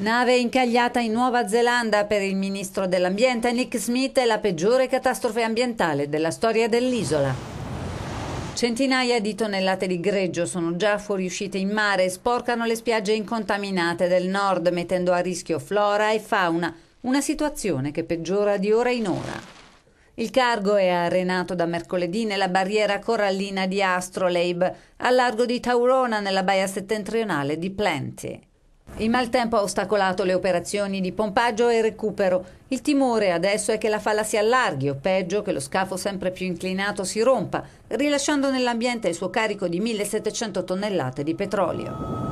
Nave incagliata in Nuova Zelanda per il ministro dell'ambiente Nick Smith è la peggiore catastrofe ambientale della storia dell'isola. Centinaia di tonnellate di greggio sono già fuoriuscite in mare e sporcano le spiagge incontaminate del nord, mettendo a rischio flora e fauna, una situazione che peggiora di ora in ora. Il cargo è arenato da mercoledì nella barriera corallina di Astrolabe, a largo di Taurona nella baia settentrionale di Plenty. Il maltempo ha ostacolato le operazioni di pompaggio e recupero. Il timore adesso è che la falla si allarghi o peggio che lo scafo sempre più inclinato si rompa, rilasciando nell'ambiente il suo carico di 1700 tonnellate di petrolio.